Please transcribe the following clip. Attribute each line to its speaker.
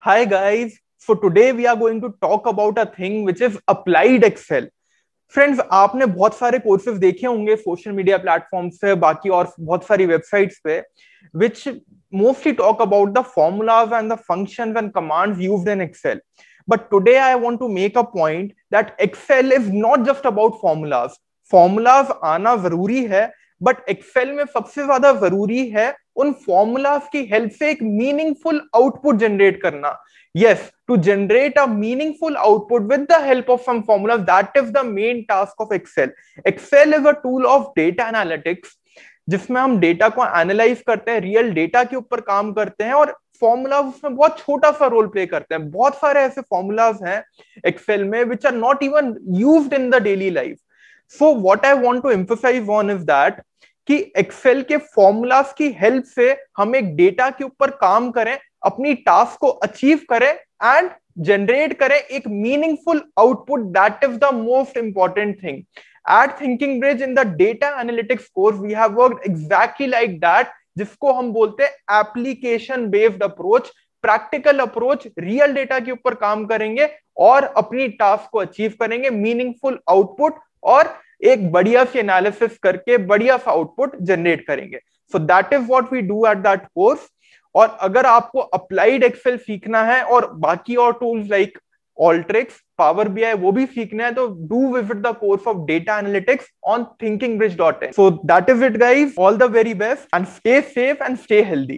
Speaker 1: Hi guys, so today we are going to talk about a thing which is applied Excel. Friends आपने बहुत सारे courses देखे होंगे social media platforms पे बाकी और बहुत सारी वेबसाइट्स पे which mostly talk about the formulas and the functions and commands used in Excel but today I want to make a point that Excel is not just about formulas formulas आना जरूरी है but Excel में सबसे ज्यादा जरूरी है उन formulas की हेल्प से एक मीनिंगफुल आउटपुट जनरेट करना yes to generate a meaningful output with the help of some formulas that is the main task of Excel Excel is a tool of data analytics जिसमें हम data को analyse करते हैं real data के ऊपर काम करते हैं और फॉर्मूलाज उसमें बहुत छोटा सा रोल प्ले करते हैं बहुत सारे ऐसे फॉर्मूलाज हैं एक्सेल में which are not even use in the daily life so what I want to emphasize on is that कि एक्सेल के फॉर्मूलाज की हेल्प से हम एक डेटा के ऊपर काम करें अपनी टास्क को अचीव करें एंड जनरेट करें एक meaningful output that is the most important thing at Thinking Bridge in the data analytics course we have work exactly like that जिसको हम बोलते हैं application based approach practical approach real data के ऊपर काम करेंगे और अपनी टास्क को अचीव करेंगे मीनिंगफुल आउटपुट और एक बढ़िया सी एनालिसिस करके बढ़िया सा आउटपुट जनरेट करेंगे so that is what we do at that course और अगर आपको अप्लाइड एक्सेल सीखना है और बाकी और tools like Alteryx Power B I वो भी सीखना है तो do visit the course of data analytics on Thinking Bridge dot in so that is it guys all the very best and stay safe and stay healthy